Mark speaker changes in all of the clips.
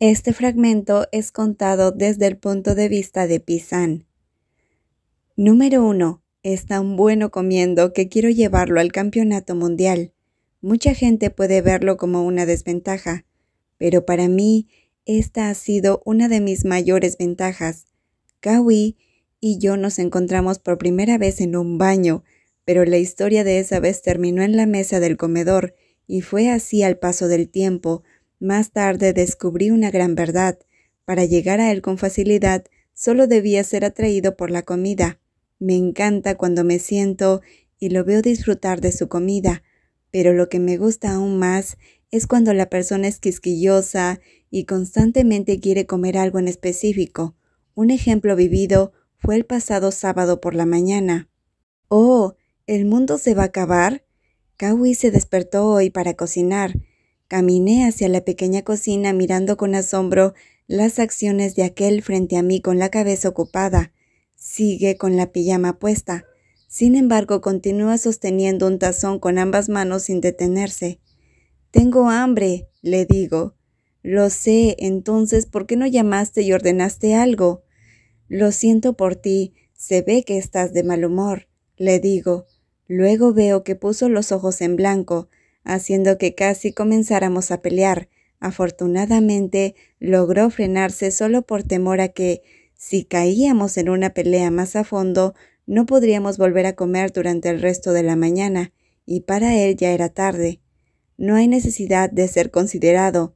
Speaker 1: Este fragmento es contado desde el punto de vista de Pisan. Número 1. Es tan bueno comiendo que quiero llevarlo al campeonato mundial. Mucha gente puede verlo como una desventaja, pero para mí esta ha sido una de mis mayores ventajas. Kawi y yo nos encontramos por primera vez en un baño, pero la historia de esa vez terminó en la mesa del comedor, y fue así al paso del tiempo, más tarde descubrí una gran verdad. Para llegar a él con facilidad, solo debía ser atraído por la comida. Me encanta cuando me siento y lo veo disfrutar de su comida, pero lo que me gusta aún más es cuando la persona es quisquillosa y constantemente quiere comer algo en específico. Un ejemplo vivido fue el pasado sábado por la mañana. Oh, ¿el mundo se va a acabar? Kawi se despertó hoy para cocinar. Caminé hacia la pequeña cocina mirando con asombro las acciones de aquel frente a mí con la cabeza ocupada. Sigue con la pijama puesta. Sin embargo, continúa sosteniendo un tazón con ambas manos sin detenerse. Tengo hambre, le digo. Lo sé, entonces, ¿por qué no llamaste y ordenaste algo? Lo siento por ti, se ve que estás de mal humor, le digo. Luego veo que puso los ojos en blanco, haciendo que casi comenzáramos a pelear. Afortunadamente, logró frenarse solo por temor a que, si caíamos en una pelea más a fondo, no podríamos volver a comer durante el resto de la mañana, y para él ya era tarde. No hay necesidad de ser considerado.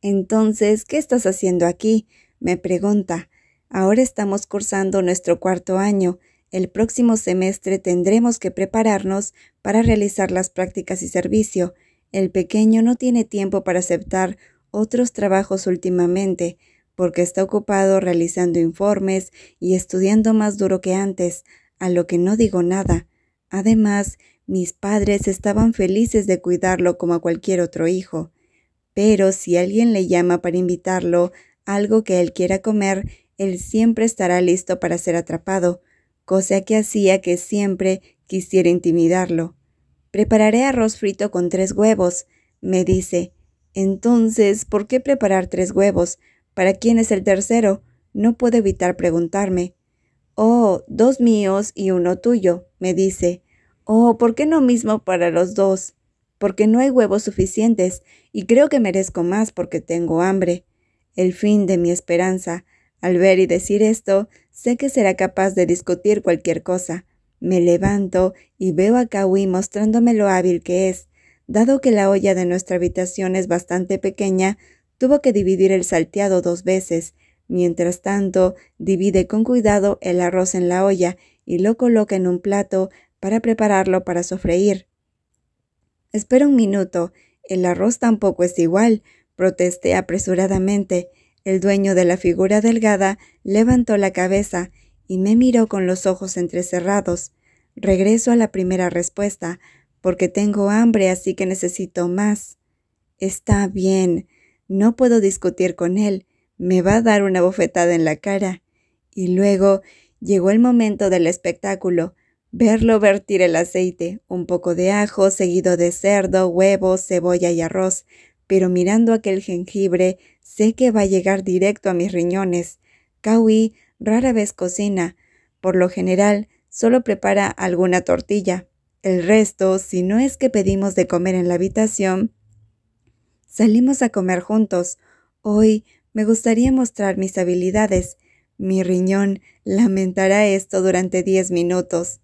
Speaker 1: Entonces, ¿qué estás haciendo aquí? me pregunta. Ahora estamos cursando nuestro cuarto año, el próximo semestre tendremos que prepararnos para realizar las prácticas y servicio. El pequeño no tiene tiempo para aceptar otros trabajos últimamente, porque está ocupado realizando informes y estudiando más duro que antes, a lo que no digo nada. Además, mis padres estaban felices de cuidarlo como a cualquier otro hijo. Pero si alguien le llama para invitarlo algo que él quiera comer, él siempre estará listo para ser atrapado, cosa que hacía que siempre quisiera intimidarlo. Prepararé arroz frito con tres huevos, me dice. Entonces, ¿por qué preparar tres huevos? ¿Para quién es el tercero? No puedo evitar preguntarme. Oh, dos míos y uno tuyo, me dice. Oh, ¿por qué no mismo para los dos? Porque no hay huevos suficientes y creo que merezco más porque tengo hambre. El fin de mi esperanza. Al ver y decir esto, Sé que será capaz de discutir cualquier cosa. Me levanto y veo a Kawi mostrándome lo hábil que es. Dado que la olla de nuestra habitación es bastante pequeña, tuvo que dividir el salteado dos veces. Mientras tanto, divide con cuidado el arroz en la olla y lo coloca en un plato para prepararlo para sofreír. Espera un minuto. El arroz tampoco es igual, protesté apresuradamente. El dueño de la figura delgada levantó la cabeza y me miró con los ojos entrecerrados. Regreso a la primera respuesta, porque tengo hambre así que necesito más. Está bien, no puedo discutir con él, me va a dar una bofetada en la cara. Y luego llegó el momento del espectáculo, verlo vertir el aceite, un poco de ajo seguido de cerdo, huevos, cebolla y arroz, pero mirando aquel jengibre Sé que va a llegar directo a mis riñones. Kawi rara vez cocina. Por lo general, solo prepara alguna tortilla. El resto, si no es que pedimos de comer en la habitación, salimos a comer juntos. Hoy me gustaría mostrar mis habilidades. Mi riñón lamentará esto durante diez minutos.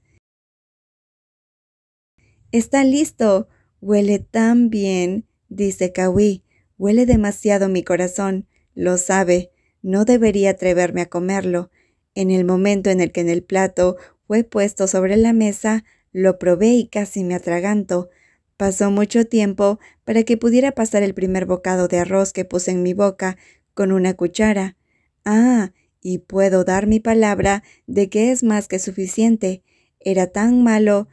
Speaker 1: Está listo. Huele tan bien, dice Kawi. Huele demasiado mi corazón, lo sabe, no debería atreverme a comerlo. En el momento en el que en el plato fue puesto sobre la mesa, lo probé y casi me atraganto. Pasó mucho tiempo para que pudiera pasar el primer bocado de arroz que puse en mi boca con una cuchara. Ah, y puedo dar mi palabra de que es más que suficiente. Era tan malo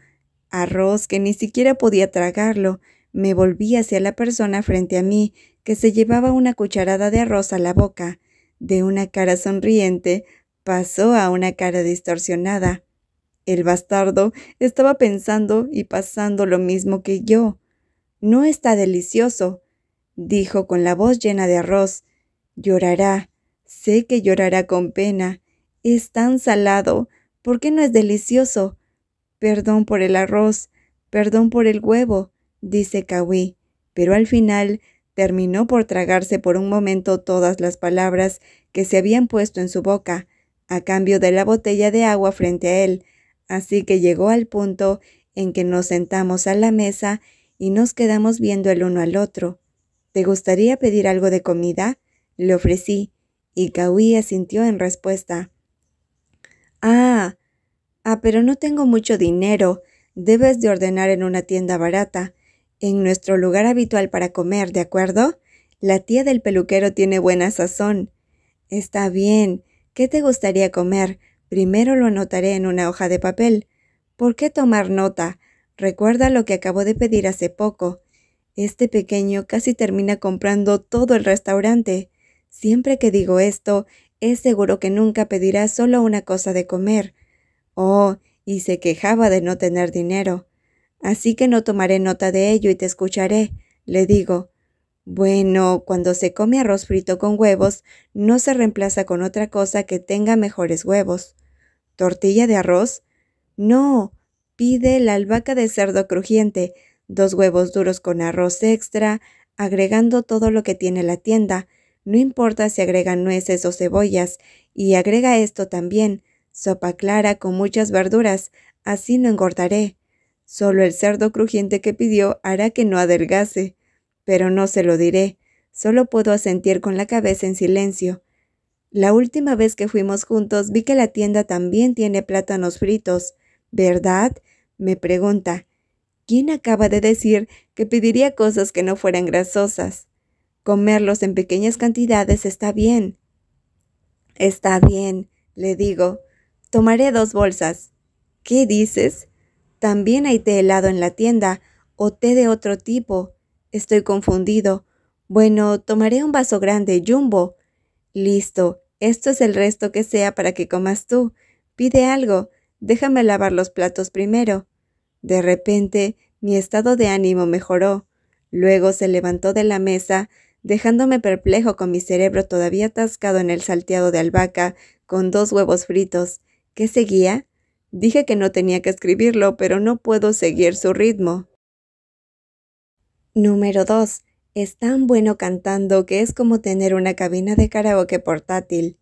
Speaker 1: arroz que ni siquiera podía tragarlo. Me volví hacia la persona frente a mí que se llevaba una cucharada de arroz a la boca, de una cara sonriente, pasó a una cara distorsionada. El bastardo estaba pensando y pasando lo mismo que yo. No está delicioso, dijo con la voz llena de arroz. Llorará. Sé que llorará con pena. Es tan salado. ¿Por qué no es delicioso? Perdón por el arroz, perdón por el huevo, dice Kawi, pero al final Terminó por tragarse por un momento todas las palabras que se habían puesto en su boca, a cambio de la botella de agua frente a él, así que llegó al punto en que nos sentamos a la mesa y nos quedamos viendo el uno al otro. ¿Te gustaría pedir algo de comida? Le ofrecí, y Kaui asintió en respuesta. Ah, ah, pero no tengo mucho dinero. Debes de ordenar en una tienda barata en nuestro lugar habitual para comer, ¿de acuerdo? La tía del peluquero tiene buena sazón. Está bien. ¿Qué te gustaría comer? Primero lo anotaré en una hoja de papel. ¿Por qué tomar nota? Recuerda lo que acabo de pedir hace poco. Este pequeño casi termina comprando todo el restaurante. Siempre que digo esto, es seguro que nunca pedirá solo una cosa de comer. Oh, y se quejaba de no tener dinero así que no tomaré nota de ello y te escucharé, le digo. Bueno, cuando se come arroz frito con huevos, no se reemplaza con otra cosa que tenga mejores huevos. ¿Tortilla de arroz? No, pide la albahaca de cerdo crujiente, dos huevos duros con arroz extra, agregando todo lo que tiene la tienda, no importa si agregan nueces o cebollas, y agrega esto también, sopa clara con muchas verduras, así no engordaré. Solo el cerdo crujiente que pidió hará que no adelgase, pero no se lo diré, solo puedo asentir con la cabeza en silencio. La última vez que fuimos juntos vi que la tienda también tiene plátanos fritos, ¿verdad? me pregunta. ¿Quién acaba de decir que pediría cosas que no fueran grasosas? Comerlos en pequeñas cantidades está bien. Está bien, le digo. Tomaré dos bolsas. ¿Qué dices? También hay té helado en la tienda o té de otro tipo. Estoy confundido. Bueno, tomaré un vaso grande, jumbo. Listo, esto es el resto que sea para que comas tú. Pide algo. Déjame lavar los platos primero. De repente, mi estado de ánimo mejoró. Luego se levantó de la mesa, dejándome perplejo con mi cerebro todavía atascado en el salteado de albahaca con dos huevos fritos. ¿Qué seguía? Dije que no tenía que escribirlo, pero no puedo seguir su ritmo. Número 2. Es tan bueno cantando que es como tener una cabina de karaoke portátil.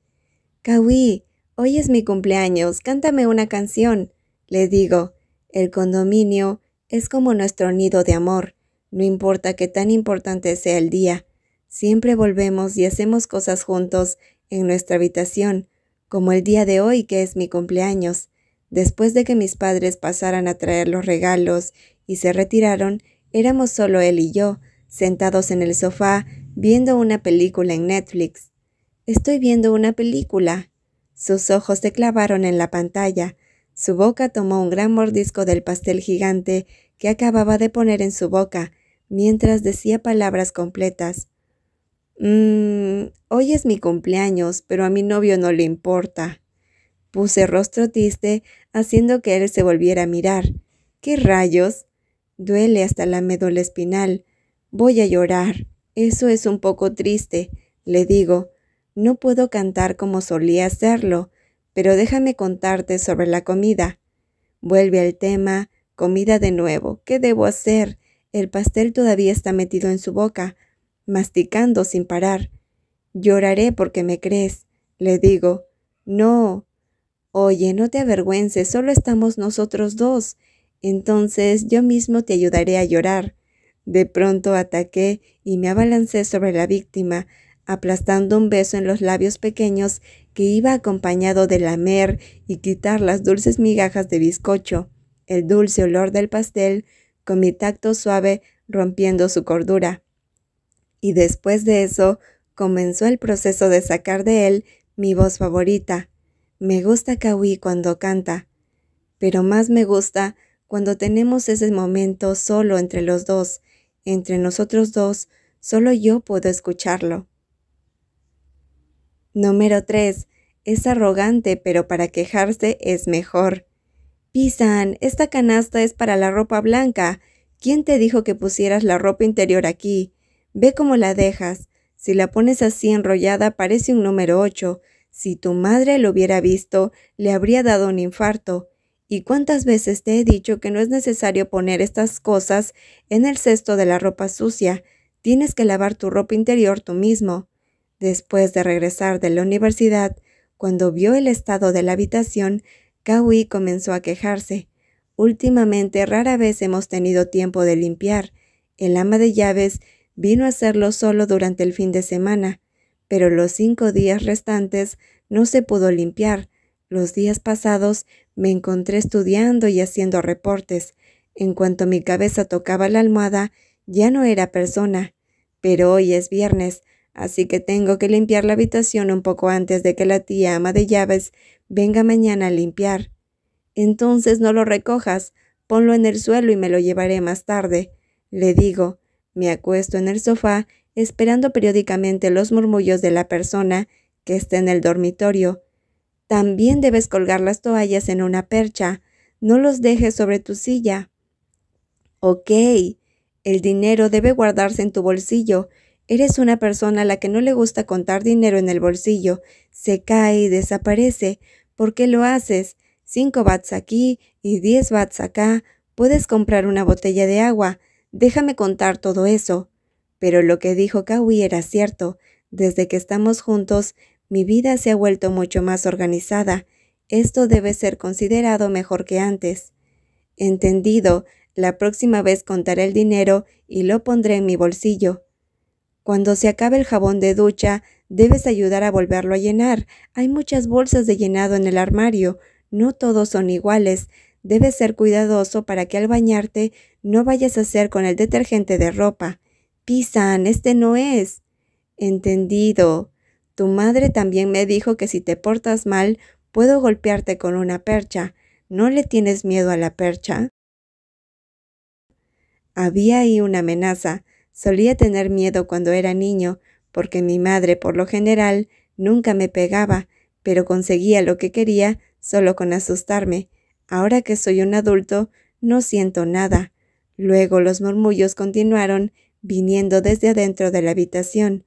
Speaker 1: Kawi, hoy es mi cumpleaños, cántame una canción. Le digo, el condominio es como nuestro nido de amor, no importa qué tan importante sea el día. Siempre volvemos y hacemos cosas juntos en nuestra habitación, como el día de hoy que es mi cumpleaños. Después de que mis padres pasaran a traer los regalos y se retiraron, éramos solo él y yo, sentados en el sofá, viendo una película en Netflix. Estoy viendo una película. Sus ojos se clavaron en la pantalla. Su boca tomó un gran mordisco del pastel gigante que acababa de poner en su boca, mientras decía palabras completas. Mmm, hoy es mi cumpleaños, pero a mi novio no le importa. Puse rostro triste haciendo que él se volviera a mirar. ¿Qué rayos? Duele hasta la médula espinal. Voy a llorar. Eso es un poco triste, le digo. No puedo cantar como solía hacerlo, pero déjame contarte sobre la comida. Vuelve al tema, comida de nuevo. ¿Qué debo hacer? El pastel todavía está metido en su boca, masticando sin parar. Lloraré porque me crees, le digo. No, Oye, no te avergüences, solo estamos nosotros dos. Entonces yo mismo te ayudaré a llorar. De pronto ataqué y me abalancé sobre la víctima, aplastando un beso en los labios pequeños que iba acompañado de lamer y quitar las dulces migajas de bizcocho, el dulce olor del pastel, con mi tacto suave rompiendo su cordura. Y después de eso comenzó el proceso de sacar de él mi voz favorita, me gusta Kawi cuando canta, pero más me gusta cuando tenemos ese momento solo entre los dos, entre nosotros dos, solo yo puedo escucharlo. Número 3. Es arrogante, pero para quejarse es mejor. Pisan, esta canasta es para la ropa blanca. ¿Quién te dijo que pusieras la ropa interior aquí? Ve cómo la dejas. Si la pones así enrollada parece un número 8. Si tu madre lo hubiera visto, le habría dado un infarto. ¿Y cuántas veces te he dicho que no es necesario poner estas cosas en el cesto de la ropa sucia? Tienes que lavar tu ropa interior tú mismo. Después de regresar de la universidad, cuando vio el estado de la habitación, Kawi comenzó a quejarse. Últimamente rara vez hemos tenido tiempo de limpiar. El ama de llaves vino a hacerlo solo durante el fin de semana pero los cinco días restantes no se pudo limpiar. Los días pasados me encontré estudiando y haciendo reportes. En cuanto mi cabeza tocaba la almohada, ya no era persona. Pero hoy es viernes, así que tengo que limpiar la habitación un poco antes de que la tía ama de llaves venga mañana a limpiar. Entonces no lo recojas, ponlo en el suelo y me lo llevaré más tarde. Le digo, me acuesto en el sofá esperando periódicamente los murmullos de la persona que está en el dormitorio. También debes colgar las toallas en una percha, no los dejes sobre tu silla. Ok, el dinero debe guardarse en tu bolsillo. Eres una persona a la que no le gusta contar dinero en el bolsillo. Se cae y desaparece. ¿Por qué lo haces? Cinco bats aquí y diez bats acá. Puedes comprar una botella de agua. Déjame contar todo eso. Pero lo que dijo Kawi era cierto. Desde que estamos juntos, mi vida se ha vuelto mucho más organizada. Esto debe ser considerado mejor que antes. Entendido, la próxima vez contaré el dinero y lo pondré en mi bolsillo. Cuando se acabe el jabón de ducha, debes ayudar a volverlo a llenar. Hay muchas bolsas de llenado en el armario. No todos son iguales. Debes ser cuidadoso para que al bañarte no vayas a hacer con el detergente de ropa pisan, este no es. Entendido. Tu madre también me dijo que si te portas mal, puedo golpearte con una percha. ¿No le tienes miedo a la percha? Había ahí una amenaza. Solía tener miedo cuando era niño, porque mi madre, por lo general, nunca me pegaba, pero conseguía lo que quería solo con asustarme. Ahora que soy un adulto, no siento nada. Luego los murmullos continuaron viniendo desde adentro de la habitación.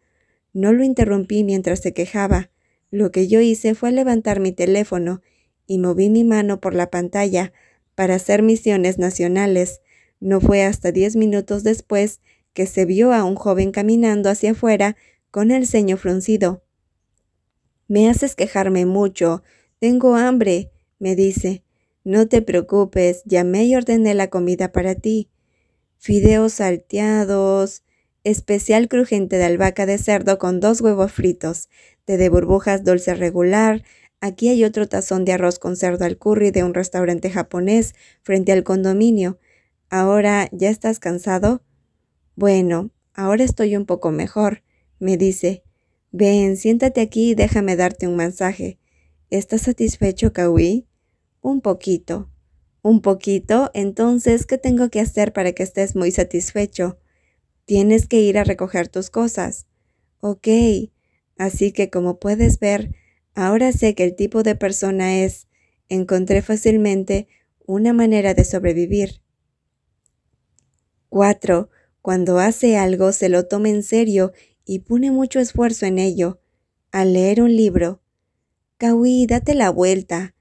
Speaker 1: No lo interrumpí mientras se quejaba. Lo que yo hice fue levantar mi teléfono y moví mi mano por la pantalla para hacer misiones nacionales. No fue hasta diez minutos después que se vio a un joven caminando hacia afuera con el ceño fruncido. Me haces quejarme mucho. Tengo hambre, me dice. No te preocupes, llamé y ordené la comida para ti fideos salteados, especial crujiente de albahaca de cerdo con dos huevos fritos, té de burbujas dulce regular, Aquí hay otro tazón de arroz con cerdo al curry de un restaurante japonés frente al condominio. Ahora, ¿ya estás cansado? Bueno, ahora estoy un poco mejor, me dice. Ven, siéntate aquí y déjame darte un mensaje. ¿Estás satisfecho, Kawi? Un poquito un poquito, entonces, ¿qué tengo que hacer para que estés muy satisfecho? Tienes que ir a recoger tus cosas. Ok, así que como puedes ver, ahora sé que el tipo de persona es, encontré fácilmente una manera de sobrevivir. 4. Cuando hace algo se lo toma en serio y pone mucho esfuerzo en ello. Al leer un libro. Kawi, date la vuelta.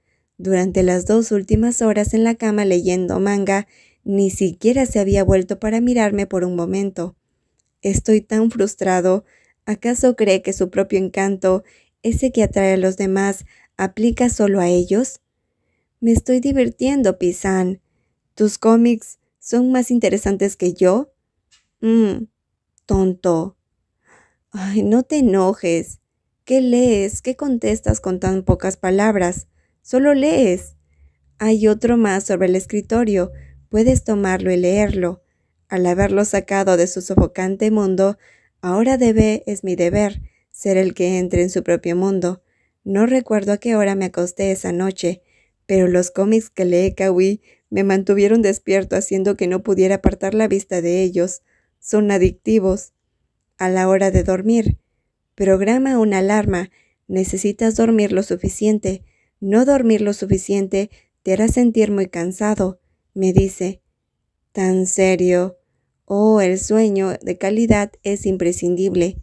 Speaker 1: Durante las dos últimas horas en la cama leyendo manga, ni siquiera se había vuelto para mirarme por un momento. Estoy tan frustrado. ¿Acaso cree que su propio encanto, ese que atrae a los demás, aplica solo a ellos? Me estoy divirtiendo, Pisan. ¿Tus cómics son más interesantes que yo? Mmm, tonto. Ay, no te enojes. ¿Qué lees? ¿Qué contestas con tan pocas palabras? Solo lees. Hay otro más sobre el escritorio. Puedes tomarlo y leerlo. Al haberlo sacado de su sofocante mundo, ahora debe, es mi deber, ser el que entre en su propio mundo. No recuerdo a qué hora me acosté esa noche, pero los cómics que lee Kawi me mantuvieron despierto haciendo que no pudiera apartar la vista de ellos. Son adictivos. A la hora de dormir, programa una alarma. Necesitas dormir lo suficiente. No dormir lo suficiente te hará sentir muy cansado, me dice. Tan serio. Oh, el sueño de calidad es imprescindible.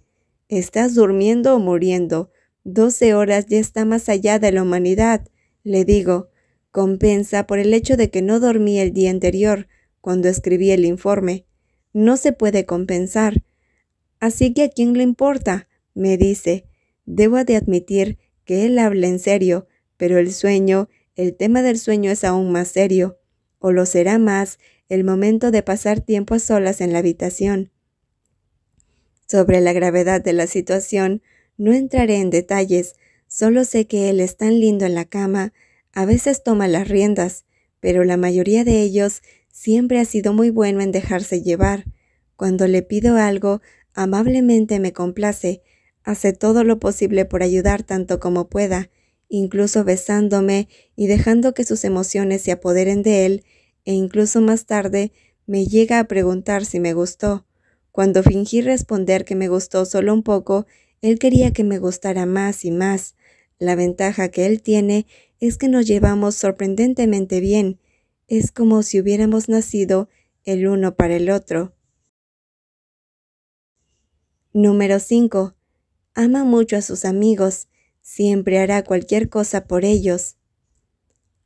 Speaker 1: Estás durmiendo o muriendo. Doce horas ya está más allá de la humanidad, le digo. Compensa por el hecho de que no dormí el día anterior, cuando escribí el informe. No se puede compensar. Así que a quién le importa, me dice. Debo de admitir que él habla en serio, pero el sueño, el tema del sueño es aún más serio, o lo será más el momento de pasar tiempo a solas en la habitación. Sobre la gravedad de la situación, no entraré en detalles, solo sé que él es tan lindo en la cama, a veces toma las riendas, pero la mayoría de ellos siempre ha sido muy bueno en dejarse llevar. Cuando le pido algo, amablemente me complace, hace todo lo posible por ayudar tanto como pueda, incluso besándome y dejando que sus emociones se apoderen de él, e incluso más tarde me llega a preguntar si me gustó. Cuando fingí responder que me gustó solo un poco, él quería que me gustara más y más. La ventaja que él tiene es que nos llevamos sorprendentemente bien. Es como si hubiéramos nacido el uno para el otro. Número 5. Ama mucho a sus amigos siempre hará cualquier cosa por ellos.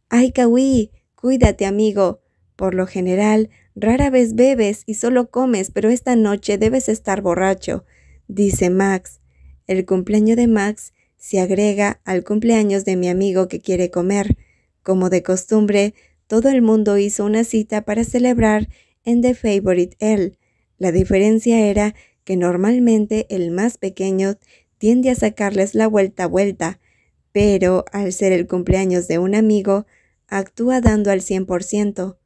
Speaker 1: ¡Ay, Kawi! Cuídate, amigo. Por lo general, rara vez bebes y solo comes, pero esta noche debes estar borracho, dice Max. El cumpleaños de Max se agrega al cumpleaños de mi amigo que quiere comer. Como de costumbre, todo el mundo hizo una cita para celebrar en The Favorite L. La diferencia era que normalmente el más pequeño tiende a sacarles la vuelta a vuelta, pero al ser el cumpleaños de un amigo, actúa dando al 100%.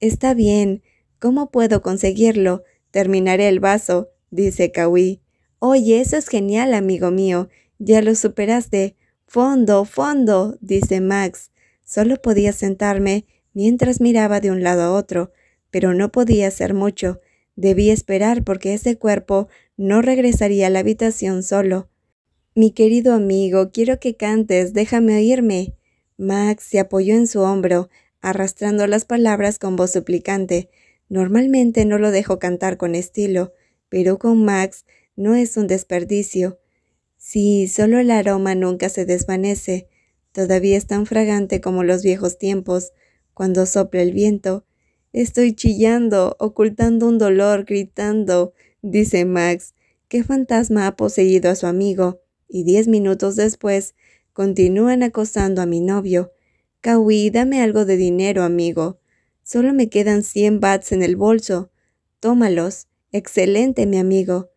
Speaker 1: Está bien, ¿cómo puedo conseguirlo? Terminaré el vaso, dice Kawi. Oye, eso es genial, amigo mío. Ya lo superaste. Fondo, fondo, dice Max. Solo podía sentarme mientras miraba de un lado a otro, pero no podía hacer mucho. Debí esperar porque ese cuerpo no regresaría a la habitación solo. Mi querido amigo, quiero que cantes, déjame oírme. Max se apoyó en su hombro, arrastrando las palabras con voz suplicante. Normalmente no lo dejo cantar con estilo, pero con Max no es un desperdicio. Sí, solo el aroma nunca se desvanece. Todavía es tan fragante como los viejos tiempos, cuando sopla el viento. Estoy chillando, ocultando un dolor, gritando, dice Max, qué fantasma ha poseído a su amigo, y diez minutos después continúan acosando a mi novio. Kawi, dame algo de dinero, amigo. Solo me quedan cien bats en el bolso. Tómalos. Excelente, mi amigo.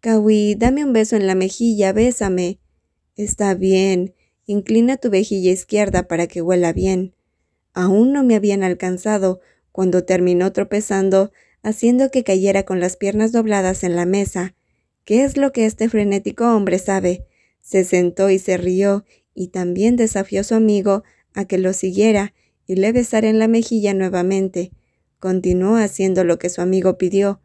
Speaker 1: Kawi, dame un beso en la mejilla, bésame. Está bien. Inclina tu vejilla izquierda para que huela bien. Aún no me habían alcanzado cuando terminó tropezando haciendo que cayera con las piernas dobladas en la mesa. ¿Qué es lo que este frenético hombre sabe? Se sentó y se rió, y también desafió a su amigo a que lo siguiera y le besara en la mejilla nuevamente. Continuó haciendo lo que su amigo pidió,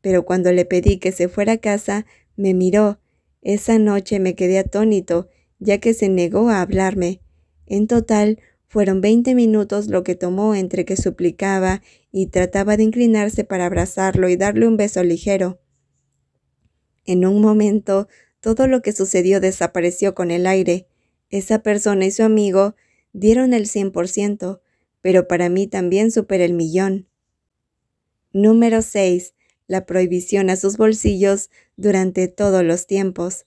Speaker 1: pero cuando le pedí que se fuera a casa, me miró. Esa noche me quedé atónito, ya que se negó a hablarme. En total, fueron 20 minutos lo que tomó entre que suplicaba y trataba de inclinarse para abrazarlo y darle un beso ligero. En un momento todo lo que sucedió desapareció con el aire. Esa persona y su amigo dieron el 100%, pero para mí también supera el millón. Número 6. La prohibición a sus bolsillos durante todos los tiempos.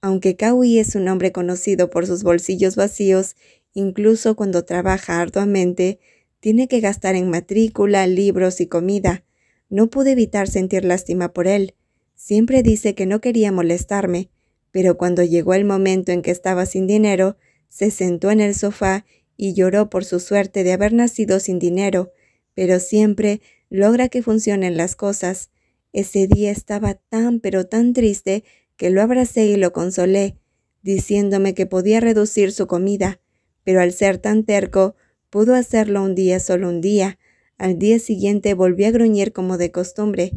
Speaker 1: Aunque Kaui es un hombre conocido por sus bolsillos vacíos Incluso cuando trabaja arduamente, tiene que gastar en matrícula, libros y comida. No pude evitar sentir lástima por él. Siempre dice que no quería molestarme, pero cuando llegó el momento en que estaba sin dinero, se sentó en el sofá y lloró por su suerte de haber nacido sin dinero, pero siempre logra que funcionen las cosas. Ese día estaba tan pero tan triste que lo abracé y lo consolé, diciéndome que podía reducir su comida, pero al ser tan terco, pudo hacerlo un día solo un día. Al día siguiente volvió a gruñir como de costumbre.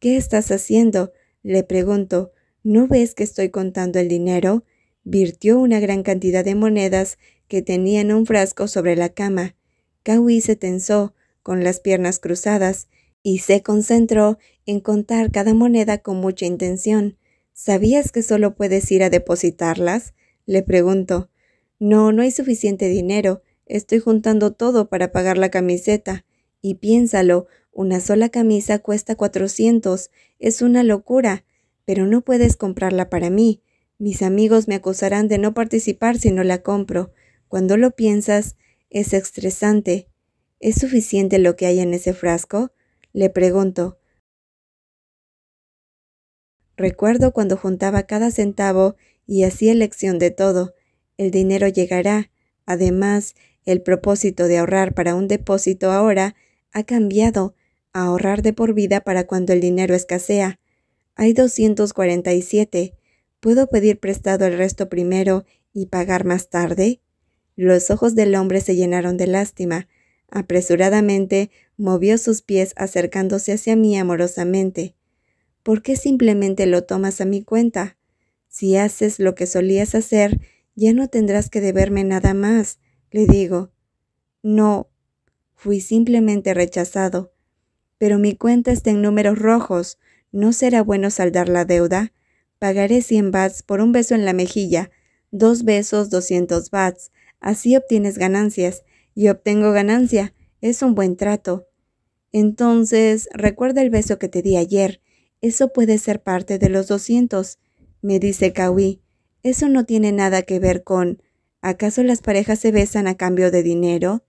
Speaker 1: ¿Qué estás haciendo? le preguntó. ¿No ves que estoy contando el dinero? Virtió una gran cantidad de monedas que tenía en un frasco sobre la cama. Kawi se tensó, con las piernas cruzadas, y se concentró en contar cada moneda con mucha intención. ¿Sabías que solo puedes ir a depositarlas? le preguntó. No, no hay suficiente dinero. Estoy juntando todo para pagar la camiseta. Y piénsalo, una sola camisa cuesta 400. Es una locura. Pero no puedes comprarla para mí. Mis amigos me acusarán de no participar si no la compro. Cuando lo piensas, es estresante. ¿Es suficiente lo que hay en ese frasco? Le pregunto. Recuerdo cuando juntaba cada centavo y hacía elección de todo. El dinero llegará. Además, el propósito de ahorrar para un depósito ahora ha cambiado ahorrar de por vida para cuando el dinero escasea. Hay 247. ¿Puedo pedir prestado el resto primero y pagar más tarde? Los ojos del hombre se llenaron de lástima. Apresuradamente movió sus pies acercándose hacia mí amorosamente. ¿Por qué simplemente lo tomas a mi cuenta? Si haces lo que solías hacer, ya no tendrás que deberme nada más, le digo. No. Fui simplemente rechazado. Pero mi cuenta está en números rojos. No será bueno saldar la deuda. Pagaré 100 bats por un beso en la mejilla, dos besos 200 bats. Así obtienes ganancias. Y obtengo ganancia. Es un buen trato. Entonces, recuerda el beso que te di ayer. Eso puede ser parte de los 200, me dice Kawi. Eso no tiene nada que ver con ¿acaso las parejas se besan a cambio de dinero?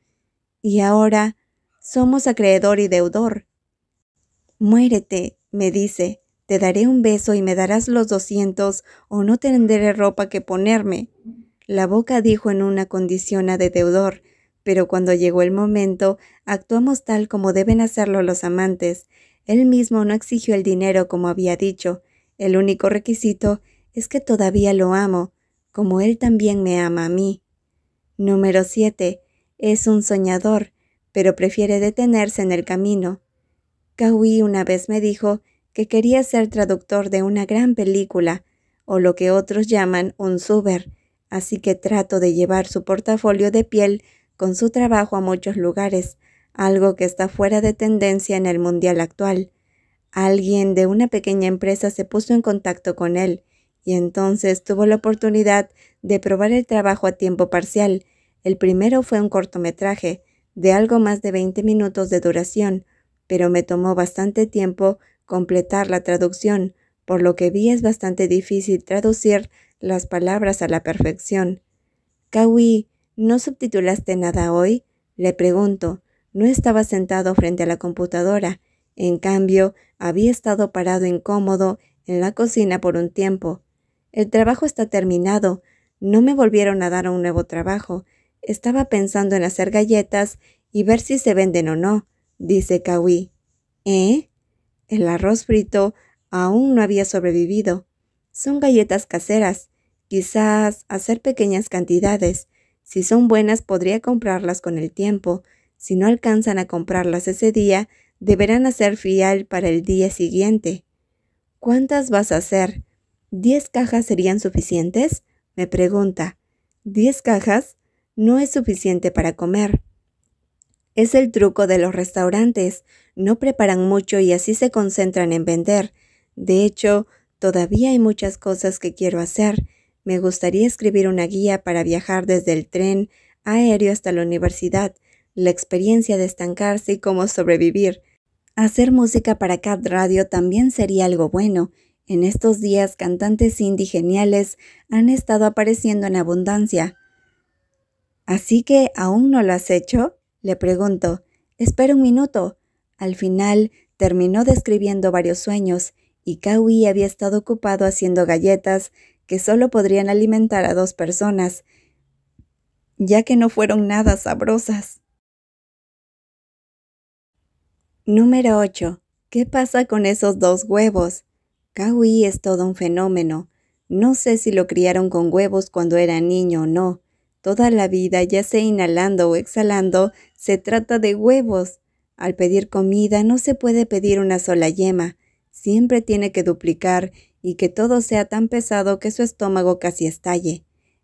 Speaker 1: Y ahora somos acreedor y deudor. Muérete, me dice, te daré un beso y me darás los doscientos o no tendré ropa que ponerme. La boca dijo en una condición de deudor, pero cuando llegó el momento, actuamos tal como deben hacerlo los amantes. Él mismo no exigió el dinero como había dicho. El único requisito es que todavía lo amo, como Él también me ama a mí. Número 7. Es un soñador, pero prefiere detenerse en el camino. Kawi una vez me dijo que quería ser traductor de una gran película, o lo que otros llaman un suber, así que trato de llevar su portafolio de piel con su trabajo a muchos lugares, algo que está fuera de tendencia en el mundial actual. Alguien de una pequeña empresa se puso en contacto con él, y entonces tuvo la oportunidad de probar el trabajo a tiempo parcial. El primero fue un cortometraje, de algo más de 20 minutos de duración, pero me tomó bastante tiempo completar la traducción, por lo que vi es bastante difícil traducir las palabras a la perfección. Kawi, ¿no subtitulaste nada hoy? Le pregunto. No estaba sentado frente a la computadora. En cambio, había estado parado incómodo en la cocina por un tiempo. El trabajo está terminado. No me volvieron a dar un nuevo trabajo. Estaba pensando en hacer galletas y ver si se venden o no, dice Kawi. ¿Eh? El arroz frito aún no había sobrevivido. Son galletas caseras. Quizás hacer pequeñas cantidades. Si son buenas podría comprarlas con el tiempo. Si no alcanzan a comprarlas ese día, deberán hacer fial para el día siguiente. ¿Cuántas vas a hacer? ¿Diez cajas serían suficientes? Me pregunta. ¿Diez cajas? No es suficiente para comer. Es el truco de los restaurantes. No preparan mucho y así se concentran en vender. De hecho, todavía hay muchas cosas que quiero hacer. Me gustaría escribir una guía para viajar desde el tren aéreo hasta la universidad, la experiencia de estancarse y cómo sobrevivir. Hacer música para Cat Radio también sería algo bueno, en estos días cantantes indigeniales han estado apareciendo en abundancia. ¿Así que aún no lo has hecho? le pregunto. Espera un minuto. Al final terminó describiendo varios sueños y Kawi había estado ocupado haciendo galletas que solo podrían alimentar a dos personas, ya que no fueron nada sabrosas. Número 8. ¿Qué pasa con esos dos huevos? Kawi es todo un fenómeno. No sé si lo criaron con huevos cuando era niño o no. Toda la vida, ya sea inhalando o exhalando, se trata de huevos. Al pedir comida no se puede pedir una sola yema. Siempre tiene que duplicar y que todo sea tan pesado que su estómago casi estalle.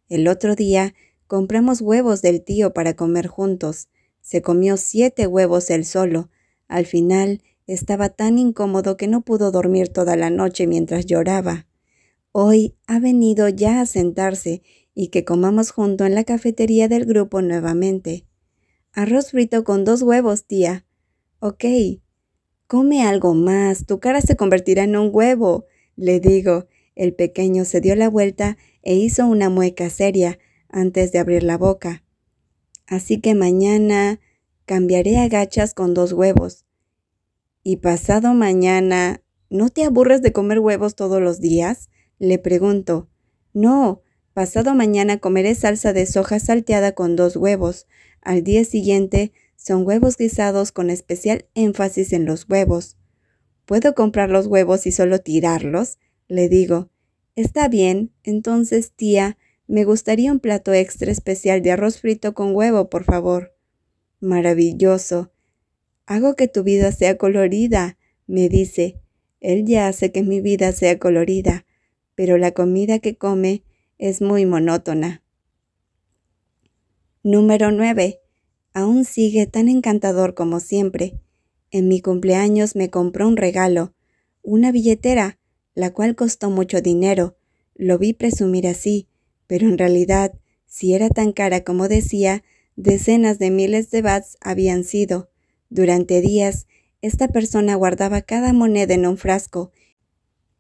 Speaker 1: El otro día compramos huevos del tío para comer juntos. Se comió siete huevos él solo. Al final, estaba tan incómodo que no pudo dormir toda la noche mientras lloraba. Hoy ha venido ya a sentarse y que comamos junto en la cafetería del grupo nuevamente. Arroz frito con dos huevos, tía. Ok. Come algo más, tu cara se convertirá en un huevo, le digo. El pequeño se dio la vuelta e hizo una mueca seria antes de abrir la boca. Así que mañana cambiaré a gachas con dos huevos. ¿Y pasado mañana no te aburres de comer huevos todos los días? Le pregunto. No, pasado mañana comeré salsa de soja salteada con dos huevos. Al día siguiente son huevos guisados con especial énfasis en los huevos. ¿Puedo comprar los huevos y solo tirarlos? Le digo. Está bien, entonces tía, me gustaría un plato extra especial de arroz frito con huevo, por favor. Maravilloso. Hago que tu vida sea colorida, me dice. Él ya hace que mi vida sea colorida, pero la comida que come es muy monótona. Número 9. Aún sigue tan encantador como siempre. En mi cumpleaños me compró un regalo, una billetera, la cual costó mucho dinero. Lo vi presumir así, pero en realidad, si era tan cara como decía, decenas de miles de bats habían sido. Durante días, esta persona guardaba cada moneda en un frasco,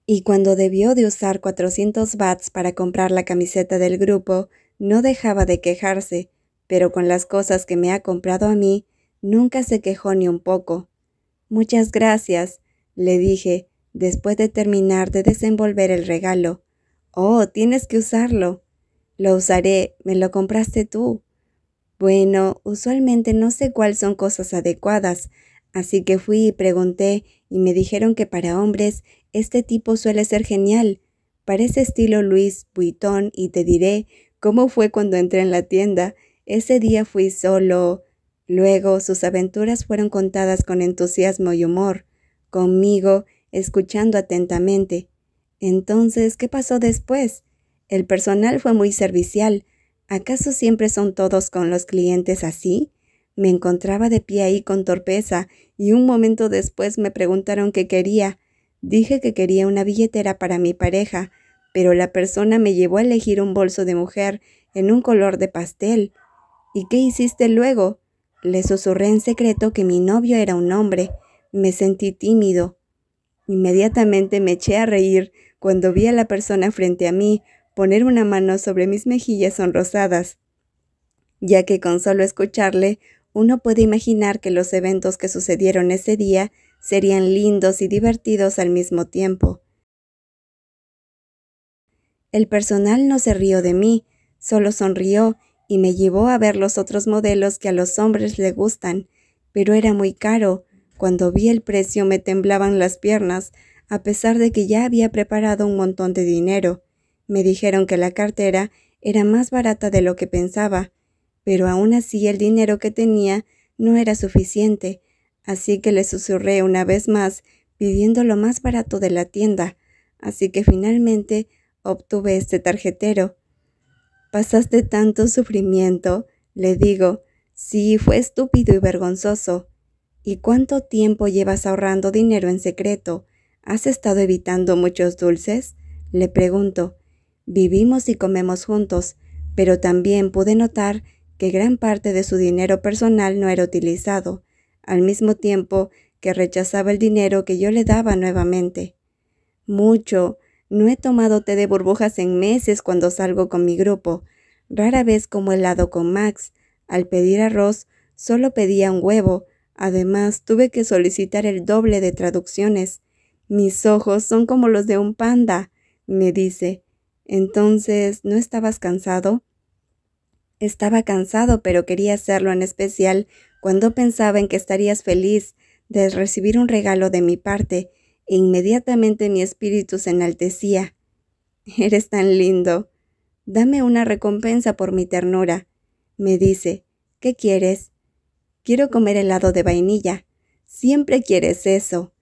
Speaker 1: y cuando debió de usar 400 bats para comprar la camiseta del grupo, no dejaba de quejarse, pero con las cosas que me ha comprado a mí, nunca se quejó ni un poco. Muchas gracias, le dije, después de terminar de desenvolver el regalo. Oh, tienes que usarlo. Lo usaré, me lo compraste tú. Bueno, usualmente no sé cuáles son cosas adecuadas, así que fui y pregunté y me dijeron que para hombres este tipo suele ser genial. Parece estilo Luis Vuitton y te diré cómo fue cuando entré en la tienda. Ese día fui solo. Luego sus aventuras fueron contadas con entusiasmo y humor, conmigo, escuchando atentamente. Entonces, ¿qué pasó después? El personal fue muy servicial, ¿Acaso siempre son todos con los clientes así? Me encontraba de pie ahí con torpeza y un momento después me preguntaron qué quería. Dije que quería una billetera para mi pareja, pero la persona me llevó a elegir un bolso de mujer en un color de pastel. ¿Y qué hiciste luego? Le susurré en secreto que mi novio era un hombre. Me sentí tímido. Inmediatamente me eché a reír cuando vi a la persona frente a mí, poner una mano sobre mis mejillas sonrosadas, ya que con solo escucharle uno puede imaginar que los eventos que sucedieron ese día serían lindos y divertidos al mismo tiempo. El personal no se rió de mí, solo sonrió y me llevó a ver los otros modelos que a los hombres le gustan, pero era muy caro. Cuando vi el precio me temblaban las piernas, a pesar de que ya había preparado un montón de dinero. Me dijeron que la cartera era más barata de lo que pensaba, pero aún así el dinero que tenía no era suficiente, así que le susurré una vez más pidiendo lo más barato de la tienda, así que finalmente obtuve este tarjetero. Pasaste tanto sufrimiento, le digo, sí, fue estúpido y vergonzoso. ¿Y cuánto tiempo llevas ahorrando dinero en secreto? ¿Has estado evitando muchos dulces? le pregunto. Vivimos y comemos juntos, pero también pude notar que gran parte de su dinero personal no era utilizado, al mismo tiempo que rechazaba el dinero que yo le daba nuevamente. Mucho. No he tomado té de burbujas en meses cuando salgo con mi grupo. Rara vez como helado con Max. Al pedir arroz, solo pedía un huevo. Además, tuve que solicitar el doble de traducciones. Mis ojos son como los de un panda, me dice, entonces, ¿no estabas cansado? Estaba cansado, pero quería hacerlo en especial cuando pensaba en que estarías feliz de recibir un regalo de mi parte, e inmediatamente mi espíritu se enaltecía. Eres tan lindo. Dame una recompensa por mi ternura. Me dice, ¿qué quieres? Quiero comer helado de vainilla. Siempre quieres eso.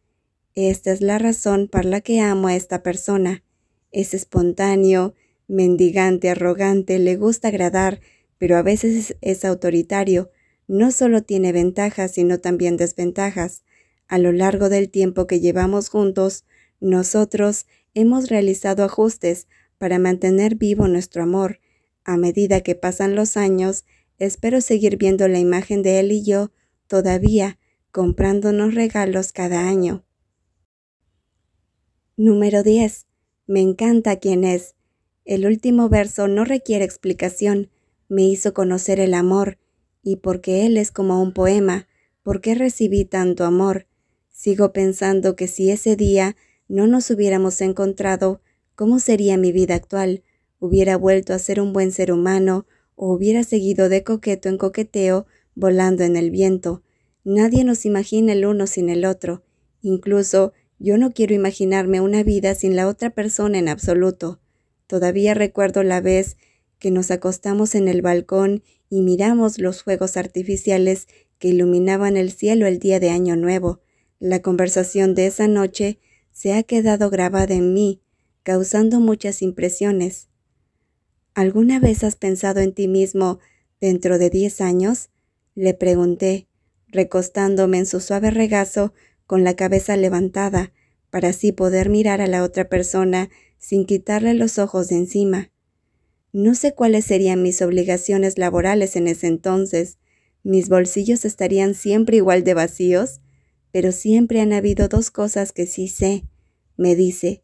Speaker 1: Esta es la razón por la que amo a esta persona. Es espontáneo, mendigante, arrogante, le gusta agradar, pero a veces es autoritario. No solo tiene ventajas, sino también desventajas. A lo largo del tiempo que llevamos juntos, nosotros hemos realizado ajustes para mantener vivo nuestro amor. A medida que pasan los años, espero seguir viendo la imagen de él y yo todavía comprándonos regalos cada año. Número 10. Me encanta quién es. El último verso no requiere explicación. Me hizo conocer el amor, y porque él es como un poema, ¿por qué recibí tanto amor? Sigo pensando que si ese día no nos hubiéramos encontrado, ¿cómo sería mi vida actual? ¿Hubiera vuelto a ser un buen ser humano o hubiera seguido de coqueto en coqueteo volando en el viento? Nadie nos imagina el uno sin el otro. Incluso yo no quiero imaginarme una vida sin la otra persona en absoluto. Todavía recuerdo la vez que nos acostamos en el balcón y miramos los fuegos artificiales que iluminaban el cielo el día de Año Nuevo. La conversación de esa noche se ha quedado grabada en mí, causando muchas impresiones. ¿Alguna vez has pensado en ti mismo dentro de diez años? Le pregunté, recostándome en su suave regazo con la cabeza levantada, para así poder mirar a la otra persona sin quitarle los ojos de encima. No sé cuáles serían mis obligaciones laborales en ese entonces. Mis bolsillos estarían siempre igual de vacíos, pero siempre han habido dos cosas que sí sé, me dice.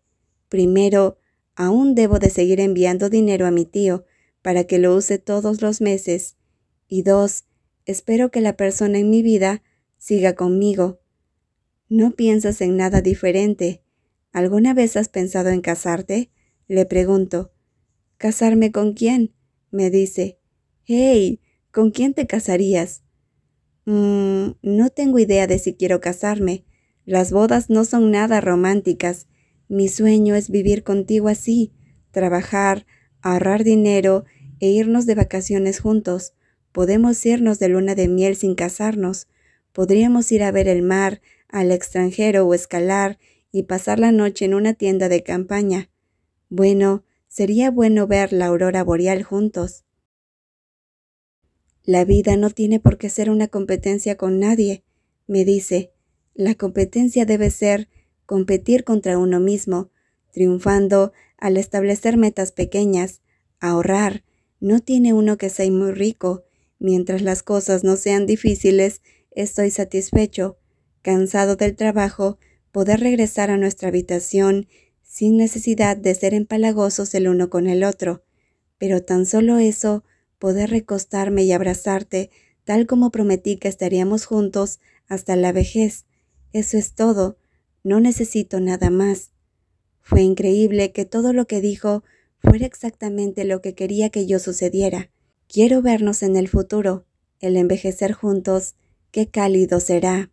Speaker 1: Primero, aún debo de seguir enviando dinero a mi tío para que lo use todos los meses. Y dos, espero que la persona en mi vida siga conmigo, no piensas en nada diferente. ¿Alguna vez has pensado en casarte? Le pregunto. ¿Casarme con quién? me dice. Hey, ¿con quién te casarías? Mm, no tengo idea de si quiero casarme. Las bodas no son nada románticas. Mi sueño es vivir contigo así, trabajar, ahorrar dinero e irnos de vacaciones juntos. Podemos irnos de luna de miel sin casarnos. Podríamos ir a ver el mar, al extranjero o escalar y pasar la noche en una tienda de campaña. Bueno, sería bueno ver la aurora boreal juntos. La vida no tiene por qué ser una competencia con nadie, me dice. La competencia debe ser competir contra uno mismo, triunfando al establecer metas pequeñas, ahorrar. No tiene uno que ser muy rico. Mientras las cosas no sean difíciles, estoy satisfecho cansado del trabajo, poder regresar a nuestra habitación sin necesidad de ser empalagosos el uno con el otro, pero tan solo eso, poder recostarme y abrazarte, tal como prometí que estaríamos juntos hasta la vejez. Eso es todo, no necesito nada más. Fue increíble que todo lo que dijo fuera exactamente lo que quería que yo sucediera. Quiero vernos en el futuro, el envejecer juntos, qué cálido será.